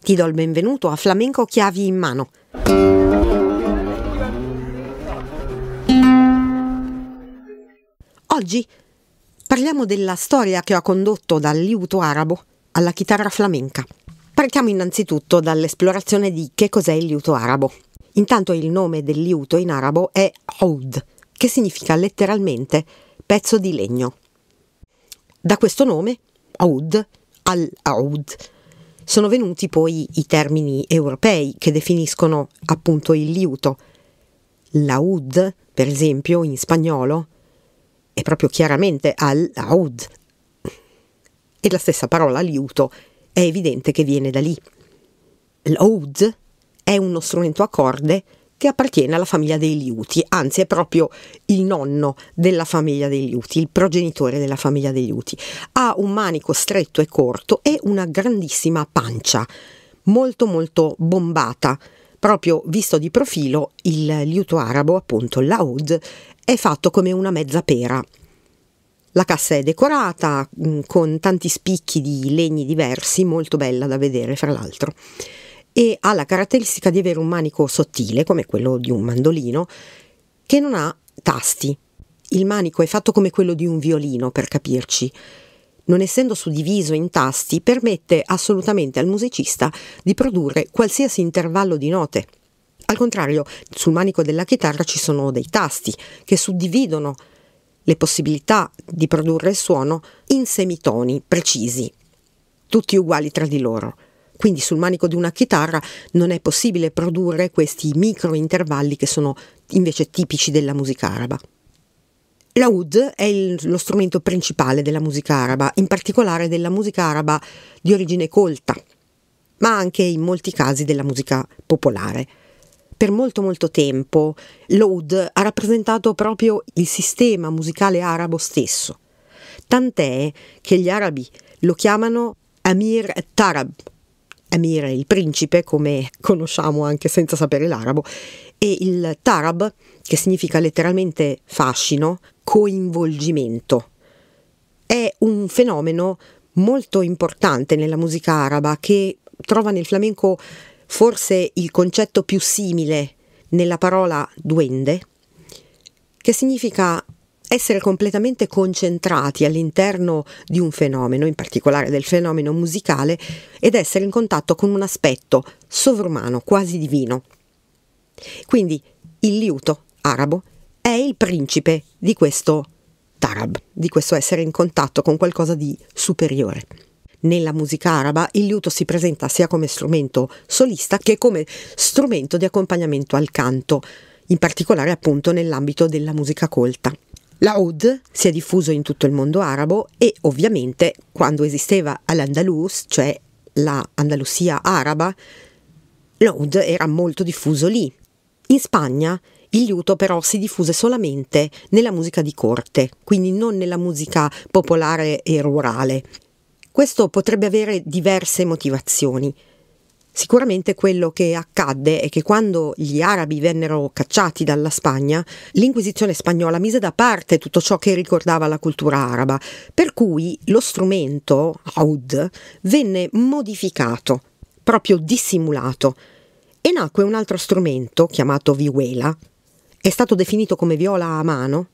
Ti do il benvenuto a Flamenco Chiavi in Mano. Oggi parliamo della storia che ho condotto dal liuto arabo alla chitarra flamenca. Partiamo innanzitutto dall'esplorazione di che cos'è il liuto arabo. Intanto il nome del liuto in arabo è Oud, che significa letteralmente pezzo di legno. Da questo nome, Oud, al-Aoud, sono venuti poi i termini europei che definiscono appunto il liuto. Laud, per esempio, in spagnolo, è proprio chiaramente al-aud. E la stessa parola liuto è evidente che viene da lì. L'aud è uno strumento a corde che appartiene alla famiglia dei Liuti, anzi è proprio il nonno della famiglia dei Liuti, il progenitore della famiglia dei Liuti. Ha un manico stretto e corto e una grandissima pancia, molto molto bombata. Proprio visto di profilo, il liuto arabo, appunto l'Aud, è fatto come una mezza pera. La cassa è decorata mm, con tanti spicchi di legni diversi, molto bella da vedere fra l'altro e ha la caratteristica di avere un manico sottile, come quello di un mandolino, che non ha tasti. Il manico è fatto come quello di un violino, per capirci. Non essendo suddiviso in tasti, permette assolutamente al musicista di produrre qualsiasi intervallo di note. Al contrario, sul manico della chitarra ci sono dei tasti che suddividono le possibilità di produrre il suono in semitoni precisi, tutti uguali tra di loro. Quindi sul manico di una chitarra non è possibile produrre questi micro intervalli che sono invece tipici della musica araba. La oud è il, lo strumento principale della musica araba, in particolare della musica araba di origine colta, ma anche in molti casi della musica popolare. Per molto molto tempo l'oud ha rappresentato proprio il sistema musicale arabo stesso, tant'è che gli arabi lo chiamano Amir Tarab, Amir, il principe, come conosciamo anche senza sapere l'arabo, e il tarab, che significa letteralmente fascino, coinvolgimento. È un fenomeno molto importante nella musica araba che trova nel flamenco forse il concetto più simile nella parola duende, che significa essere completamente concentrati all'interno di un fenomeno, in particolare del fenomeno musicale, ed essere in contatto con un aspetto sovrumano, quasi divino. Quindi il liuto arabo è il principe di questo tarab, di questo essere in contatto con qualcosa di superiore. Nella musica araba il liuto si presenta sia come strumento solista che come strumento di accompagnamento al canto, in particolare appunto nell'ambito della musica colta. L'Aud si è diffuso in tutto il mondo arabo e ovviamente quando esisteva all'Andalus, cioè la araba, l'Aud era molto diffuso lì. In Spagna il liuto però si diffuse solamente nella musica di corte, quindi non nella musica popolare e rurale. Questo potrebbe avere diverse motivazioni. Sicuramente quello che accadde è che quando gli arabi vennero cacciati dalla Spagna, l'Inquisizione spagnola mise da parte tutto ciò che ricordava la cultura araba, per cui lo strumento, Aud, venne modificato, proprio dissimulato, e nacque un altro strumento chiamato vihuela. È stato definito come viola a mano.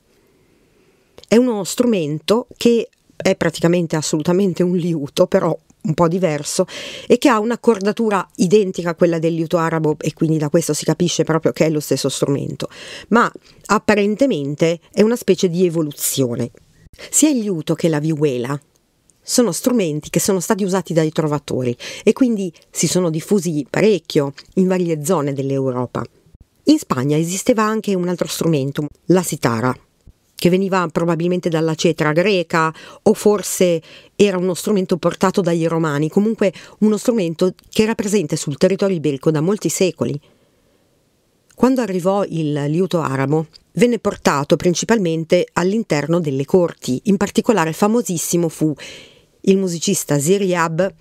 È uno strumento che è praticamente assolutamente un liuto, però un po' diverso e che ha un'accordatura identica a quella del liuto arabo e quindi da questo si capisce proprio che è lo stesso strumento, ma apparentemente è una specie di evoluzione. Sia il liuto che la viuela sono strumenti che sono stati usati dai trovatori e quindi si sono diffusi parecchio in varie zone dell'Europa. In Spagna esisteva anche un altro strumento, la sitara, che veniva probabilmente dalla cetra greca o forse era uno strumento portato dagli romani, comunque uno strumento che era presente sul territorio iberico da molti secoli. Quando arrivò il liuto arabo, venne portato principalmente all'interno delle corti, in particolare famosissimo fu il musicista Ziriab,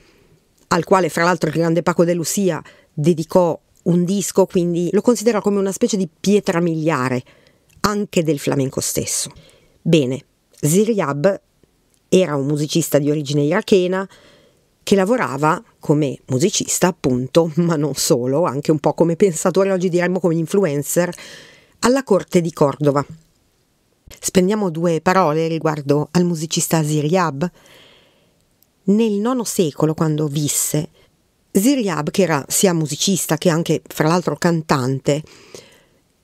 al quale fra l'altro il grande Paco de Lucia dedicò un disco, quindi lo considerò come una specie di pietra miliare anche del flamenco stesso. Bene, Ziryab era un musicista di origine irachena che lavorava come musicista, appunto, ma non solo, anche un po' come pensatore, oggi diremmo come influencer, alla corte di Cordova. Spendiamo due parole riguardo al musicista Ziryab. Nel IX secolo, quando visse, Ziryab, che era sia musicista che anche, fra l'altro, cantante,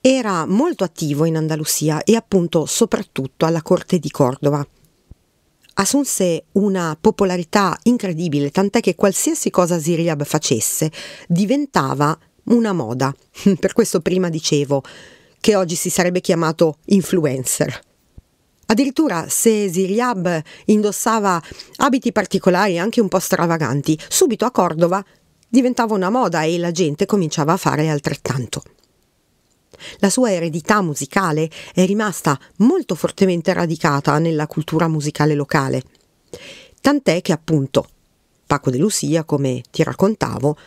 era molto attivo in Andalusia e appunto soprattutto alla corte di Cordova. Assunse una popolarità incredibile, tant'è che qualsiasi cosa Ziriab facesse diventava una moda. Per questo prima dicevo che oggi si sarebbe chiamato influencer. Addirittura se Ziriab indossava abiti particolari anche un po' stravaganti, subito a Cordova diventava una moda e la gente cominciava a fare altrettanto. La sua eredità musicale è rimasta molto fortemente radicata nella cultura musicale locale. Tant'è che appunto Paco de Lucia, come ti raccontavo,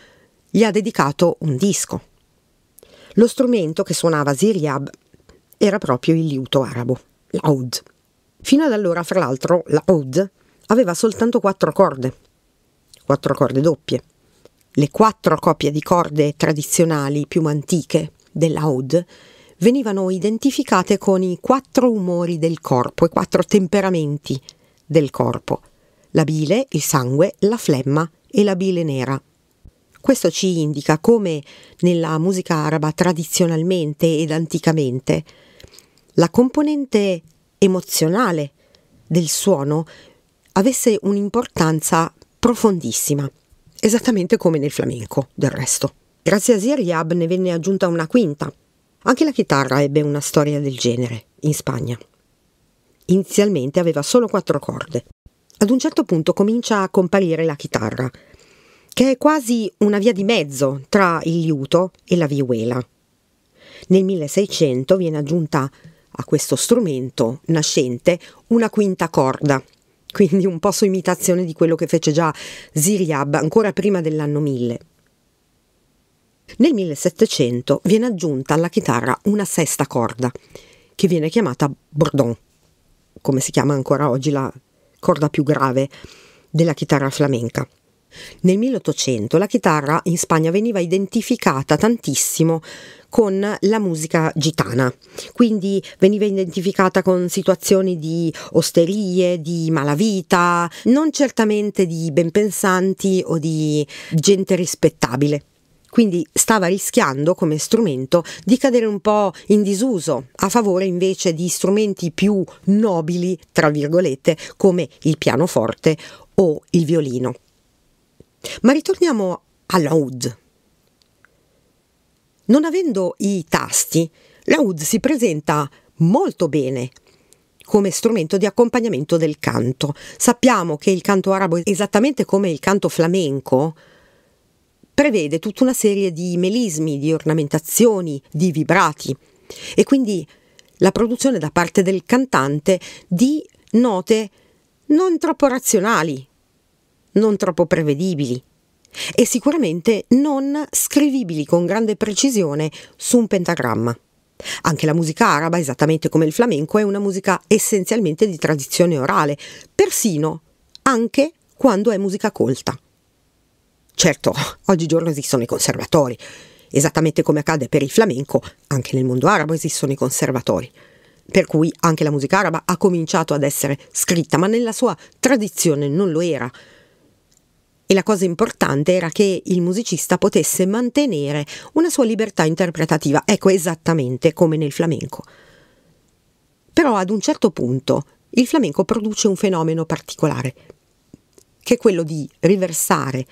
gli ha dedicato un disco. Lo strumento che suonava Ziryab era proprio il liuto arabo, l'Aud. Fino ad allora, fra l'altro, l'Aud aveva soltanto quattro corde, quattro corde doppie. Le quattro coppie di corde tradizionali più antiche della Ode venivano identificate con i quattro umori del corpo, i quattro temperamenti del corpo, la bile, il sangue, la flemma e la bile nera. Questo ci indica come nella musica araba tradizionalmente ed anticamente la componente emozionale del suono avesse un'importanza profondissima, esattamente come nel flamenco, del resto. Grazie a Ziryab ne venne aggiunta una quinta. Anche la chitarra ebbe una storia del genere, in Spagna. Inizialmente aveva solo quattro corde. Ad un certo punto comincia a comparire la chitarra, che è quasi una via di mezzo tra il liuto e la viuela. Nel 1600 viene aggiunta a questo strumento nascente una quinta corda, quindi un po' su imitazione di quello che fece già Ziryab ancora prima dell'anno 1000. Nel 1700 viene aggiunta alla chitarra una sesta corda, che viene chiamata bourdon, come si chiama ancora oggi la corda più grave della chitarra flamenca. Nel 1800 la chitarra in Spagna veniva identificata tantissimo con la musica gitana, quindi veniva identificata con situazioni di osterie, di malavita, non certamente di benpensanti o di gente rispettabile quindi stava rischiando come strumento di cadere un po' in disuso, a favore invece di strumenti più nobili, tra virgolette, come il pianoforte o il violino. Ma ritorniamo all'oud. Non avendo i tasti, Laud si presenta molto bene come strumento di accompagnamento del canto. Sappiamo che il canto arabo, esattamente come il canto flamenco, prevede tutta una serie di melismi, di ornamentazioni, di vibrati e quindi la produzione da parte del cantante di note non troppo razionali, non troppo prevedibili e sicuramente non scrivibili con grande precisione su un pentagramma. Anche la musica araba, esattamente come il flamenco, è una musica essenzialmente di tradizione orale, persino anche quando è musica colta. Certo, oggigiorno esistono i conservatori. Esattamente come accade per il flamenco, anche nel mondo arabo esistono i conservatori. Per cui anche la musica araba ha cominciato ad essere scritta, ma nella sua tradizione non lo era. E la cosa importante era che il musicista potesse mantenere una sua libertà interpretativa, ecco esattamente come nel flamenco. Però ad un certo punto il flamenco produce un fenomeno particolare, che è quello di riversare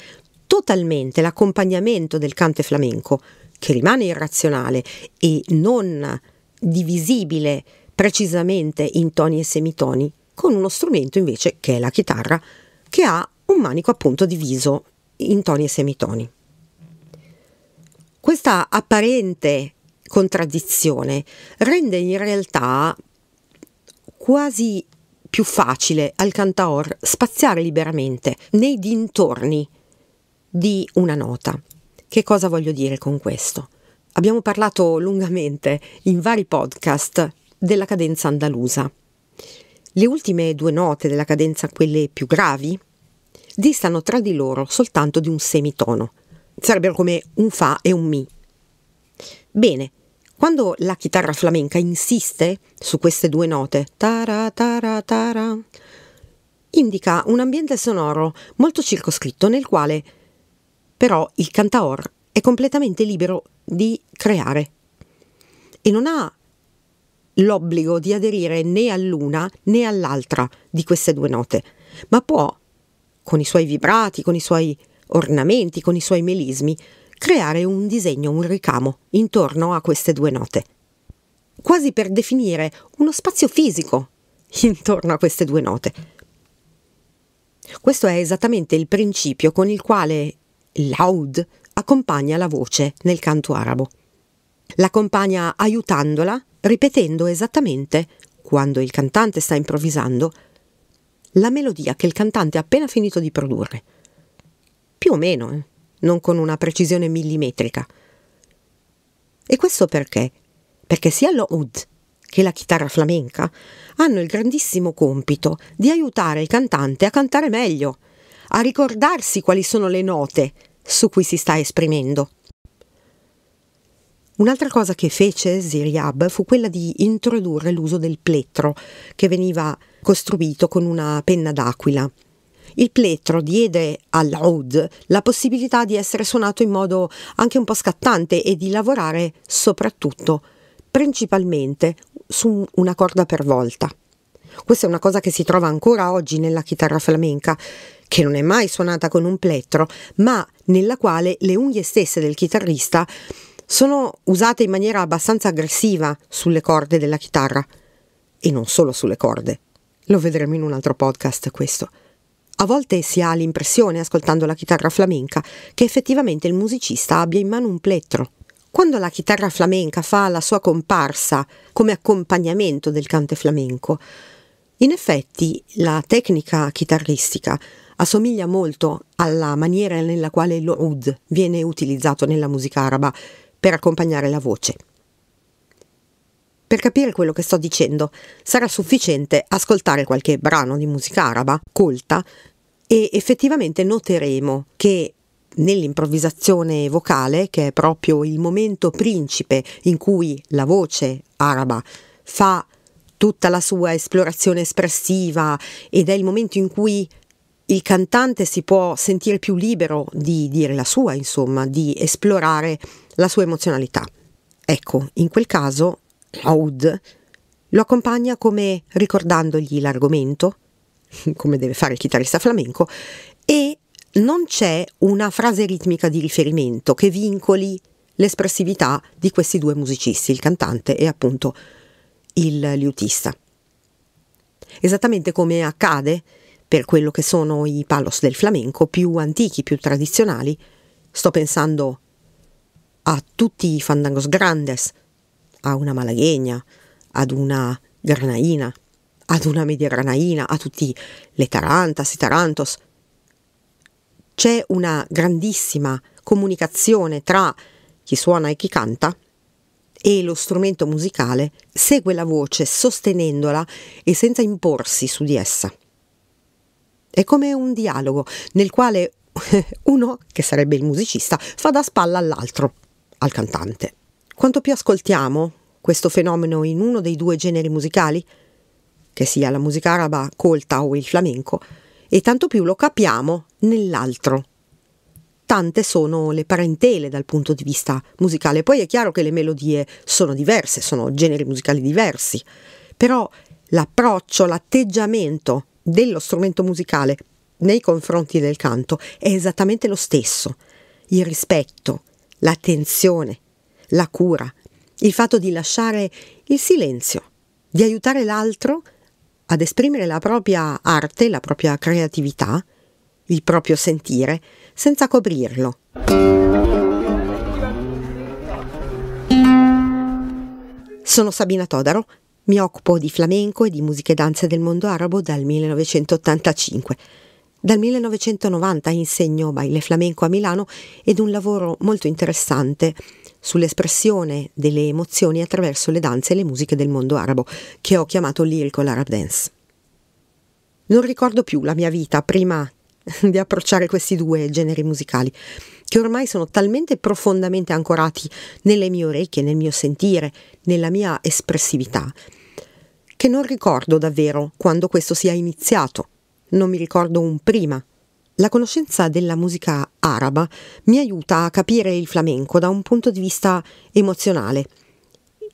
totalmente l'accompagnamento del cante flamenco, che rimane irrazionale e non divisibile precisamente in toni e semitoni, con uno strumento invece che è la chitarra, che ha un manico appunto diviso in toni e semitoni. Questa apparente contraddizione rende in realtà quasi più facile al cantaor spaziare liberamente nei dintorni di una nota. Che cosa voglio dire con questo? Abbiamo parlato lungamente in vari podcast della cadenza andalusa. Le ultime due note della cadenza, quelle più gravi, distano tra di loro soltanto di un semitono. Sarebbero come un fa e un mi. Bene, quando la chitarra flamenca insiste su queste due note, tara tara tara, indica un ambiente sonoro molto circoscritto nel quale però il cantaor è completamente libero di creare e non ha l'obbligo di aderire né all'una né all'altra di queste due note, ma può, con i suoi vibrati, con i suoi ornamenti, con i suoi melismi, creare un disegno, un ricamo intorno a queste due note, quasi per definire uno spazio fisico intorno a queste due note. Questo è esattamente il principio con il quale Laud accompagna la voce nel canto arabo. L'accompagna aiutandola, ripetendo esattamente, quando il cantante sta improvvisando, la melodia che il cantante ha appena finito di produrre. Più o meno, eh? non con una precisione millimetrica. E questo perché? Perché sia lo oud che la chitarra flamenca hanno il grandissimo compito di aiutare il cantante a cantare meglio a ricordarsi quali sono le note su cui si sta esprimendo. Un'altra cosa che fece Ziryab fu quella di introdurre l'uso del plettro, che veniva costruito con una penna d'aquila. Il plettro diede all'Aud la possibilità di essere suonato in modo anche un po' scattante e di lavorare soprattutto, principalmente, su una corda per volta. Questa è una cosa che si trova ancora oggi nella chitarra flamenca che non è mai suonata con un plettro, ma nella quale le unghie stesse del chitarrista sono usate in maniera abbastanza aggressiva sulle corde della chitarra. E non solo sulle corde. Lo vedremo in un altro podcast questo. A volte si ha l'impressione, ascoltando la chitarra flamenca, che effettivamente il musicista abbia in mano un plettro. Quando la chitarra flamenca fa la sua comparsa come accompagnamento del cante flamenco, in effetti la tecnica chitarristica assomiglia molto alla maniera nella quale l'oud viene utilizzato nella musica araba per accompagnare la voce. Per capire quello che sto dicendo sarà sufficiente ascoltare qualche brano di musica araba colta e effettivamente noteremo che nell'improvvisazione vocale, che è proprio il momento principe in cui la voce araba fa tutta la sua esplorazione espressiva ed è il momento in cui il cantante si può sentire più libero di dire la sua, insomma, di esplorare la sua emozionalità. Ecco, in quel caso, Aoud lo accompagna come ricordandogli l'argomento, come deve fare il chitarrista flamenco, e non c'è una frase ritmica di riferimento che vincoli l'espressività di questi due musicisti, il cantante e appunto il liutista. Esattamente come accade per quello che sono i palos del flamenco più antichi, più tradizionali, sto pensando a tutti i fandangos grandes, a una malaghegna, ad una granaina, ad una media granaina, a tutti le tarantas, i tarantos. C'è una grandissima comunicazione tra chi suona e chi canta e lo strumento musicale segue la voce sostenendola e senza imporsi su di essa. È come un dialogo nel quale uno, che sarebbe il musicista, fa da spalla all'altro, al cantante. Quanto più ascoltiamo questo fenomeno in uno dei due generi musicali, che sia la musica araba colta o il flamenco, e tanto più lo capiamo nell'altro importante sono le parentele dal punto di vista musicale. Poi è chiaro che le melodie sono diverse, sono generi musicali diversi, però l'approccio, l'atteggiamento dello strumento musicale nei confronti del canto è esattamente lo stesso. Il rispetto, l'attenzione, la cura, il fatto di lasciare il silenzio, di aiutare l'altro ad esprimere la propria arte, la propria creatività, il proprio sentire senza coprirlo. Sono Sabina Todaro, mi occupo di flamenco e di musiche e danze del mondo arabo dal 1985. Dal 1990 insegno baile flamenco a Milano ed un lavoro molto interessante sull'espressione delle emozioni attraverso le danze e le musiche del mondo arabo, che ho chiamato Lyrical Arab Dance. Non ricordo più la mia vita prima di approcciare questi due generi musicali, che ormai sono talmente profondamente ancorati nelle mie orecchie, nel mio sentire, nella mia espressività, che non ricordo davvero quando questo sia iniziato, non mi ricordo un prima. La conoscenza della musica araba mi aiuta a capire il flamenco da un punto di vista emozionale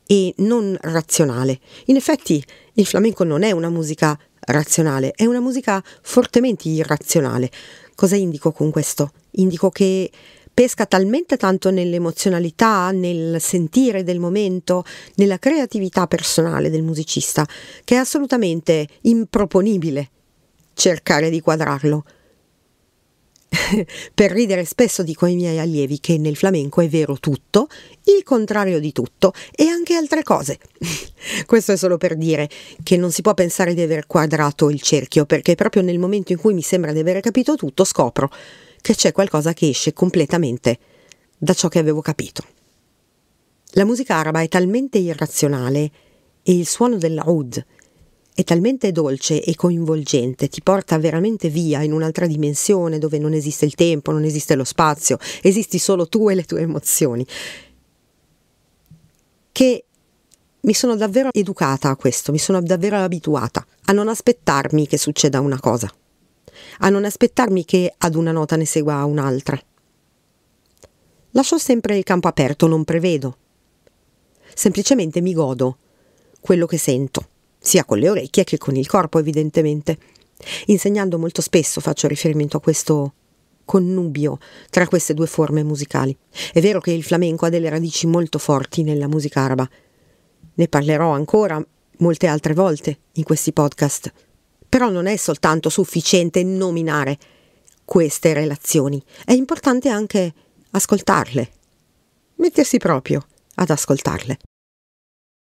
e non razionale. In effetti il flamenco non è una musica razionale, è una musica fortemente irrazionale. Cosa indico con questo? Indico che pesca talmente tanto nell'emozionalità, nel sentire del momento, nella creatività personale del musicista, che è assolutamente improponibile cercare di quadrarlo. per ridere spesso dico ai miei allievi che nel flamenco è vero tutto, il contrario di tutto e anche altre cose. Questo è solo per dire che non si può pensare di aver quadrato il cerchio, perché proprio nel momento in cui mi sembra di aver capito tutto, scopro che c'è qualcosa che esce completamente da ciò che avevo capito. La musica araba è talmente irrazionale e il suono della è talmente dolce e coinvolgente, ti porta veramente via in un'altra dimensione dove non esiste il tempo, non esiste lo spazio, esisti solo tu e le tue emozioni, che mi sono davvero educata a questo, mi sono davvero abituata a non aspettarmi che succeda una cosa, a non aspettarmi che ad una nota ne segua un'altra. Lascio sempre il campo aperto, non prevedo. Semplicemente mi godo quello che sento sia con le orecchie che con il corpo evidentemente. Insegnando molto spesso faccio riferimento a questo connubio tra queste due forme musicali. È vero che il flamenco ha delle radici molto forti nella musica araba. Ne parlerò ancora molte altre volte in questi podcast. Però non è soltanto sufficiente nominare queste relazioni, è importante anche ascoltarle, mettersi proprio ad ascoltarle.